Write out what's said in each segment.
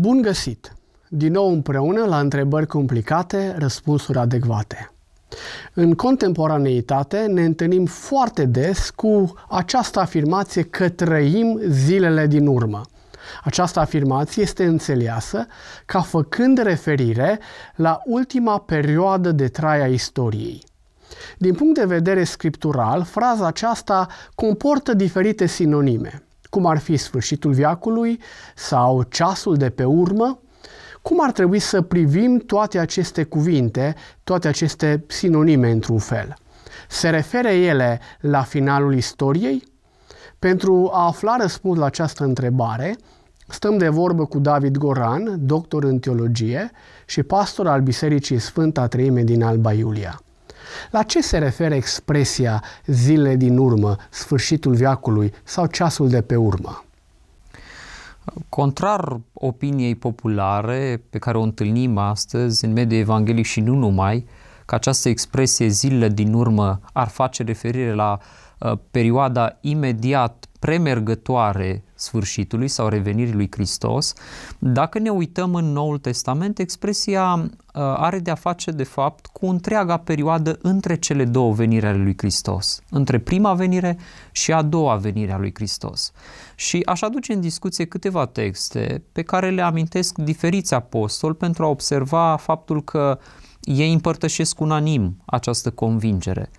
Bun găsit! Din nou împreună la întrebări complicate, răspunsuri adecvate. În contemporaneitate ne întâlnim foarte des cu această afirmație că trăim zilele din urmă. Această afirmație este înțeleasă ca făcând referire la ultima perioadă de trai a istoriei. Din punct de vedere scriptural, fraza aceasta comportă diferite sinonime – cum ar fi sfârșitul viacului sau ceasul de pe urmă, cum ar trebui să privim toate aceste cuvinte, toate aceste sinonime într-un fel? Se referă ele la finalul istoriei? Pentru a afla răspuns la această întrebare, stăm de vorbă cu David Goran, doctor în teologie și pastor al Bisericii Sfânta Treime din Alba Iulia. La ce se referă expresia zile din urmă, sfârșitul viacului sau ceasul de pe urmă? Contrar opiniei populare pe care o întâlnim astăzi în mediul evanghelic și nu numai, că această expresie zile din urmă ar face referire la uh, perioada imediat premergătoare sfârșitului sau revenirii lui Hristos, dacă ne uităm în Noul Testament, expresia uh, are de a face de fapt cu întreaga perioadă între cele două veniri ale lui Hristos, între prima venire și a doua venire a lui Hristos. Și aș aduce în discuție câteva texte pe care le amintesc diferiți apostoli pentru a observa faptul că ei împărtășesc unanim această convingere.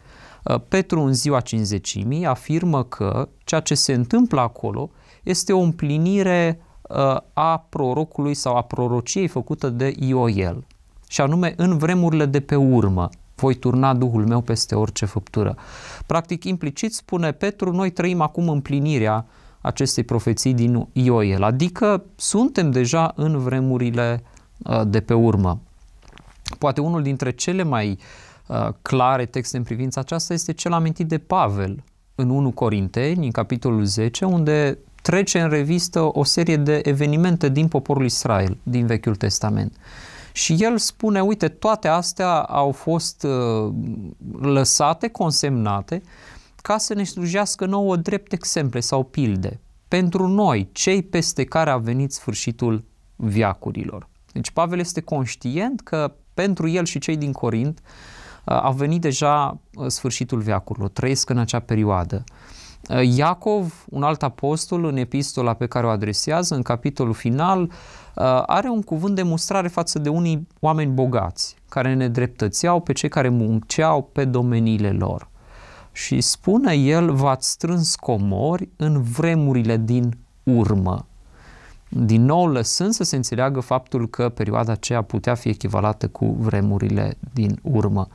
Uh, Petru în ziua cinzecimii afirmă că ceea ce se întâmplă acolo este o împlinire uh, a prorocului sau a prorociei făcută de Ioel. Și anume, în vremurile de pe urmă, voi turna Duhul meu peste orice făptură. Practic, implicit spune Petru, noi trăim acum împlinirea acestei profeții din Ioel, adică suntem deja în vremurile uh, de pe urmă. Poate unul dintre cele mai uh, clare texte în privința aceasta este cel amintit de Pavel în 1 Corinteni, în capitolul 10, unde trece în revistă o serie de evenimente din poporul Israel, din Vechiul Testament. Și el spune, uite, toate astea au fost uh, lăsate, consemnate, ca să ne slujească nouă drept exemple sau pilde pentru noi, cei peste care a venit sfârșitul viacurilor. Deci Pavel este conștient că pentru el și cei din Corint uh, a venit deja uh, sfârșitul viacurilor. trăiesc în acea perioadă. Uh, Uh, Iacov, un alt apostol, în epistola pe care o adresează, în capitolul final, uh, are un cuvânt de mustrare față de unii oameni bogați, care ne dreptățeau pe cei care munceau pe domeniile lor. Și spune el, v-ați strâns comori în vremurile din urmă din nou lăsând să se înțeleagă faptul că perioada aceea putea fi echivalată cu vremurile din urmă.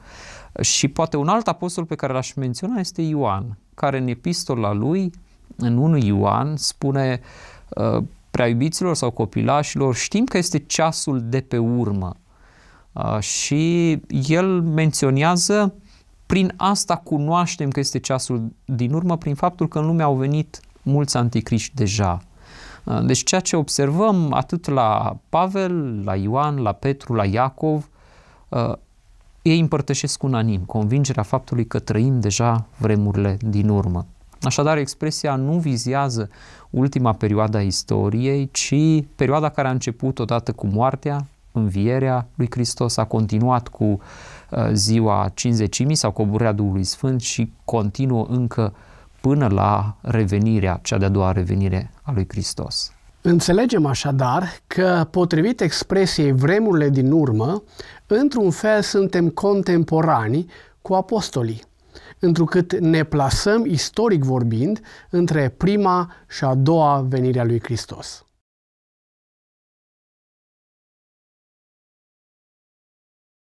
Și poate un alt apostol pe care l-aș menționa este Ioan, care în epistola lui, în 1 Ioan, spune uh, prea iubiților sau copilașilor, știm că este ceasul de pe urmă. Uh, și el menționează prin asta cunoaștem că este ceasul din urmă, prin faptul că în lume au venit mulți anticriști deja Uh, deci ceea ce observăm atât la Pavel, la Ioan, la Petru, la Iacov, uh, ei împărtășesc unanim convingerea faptului că trăim deja vremurile din urmă. Așadar, expresia nu vizează ultima perioadă a istoriei, ci perioada care a început odată cu moartea, învierea lui Hristos, a continuat cu uh, ziua cinzecimii sau coborârea Duhului Sfânt și continuă încă uh, până la revenirea, cea de-a doua revenire a lui Hristos. Înțelegem așadar că, potrivit expresiei vremurile din urmă, într-un fel suntem contemporani cu apostolii, întrucât ne plasăm istoric vorbind între prima și a doua venire a lui Hristos.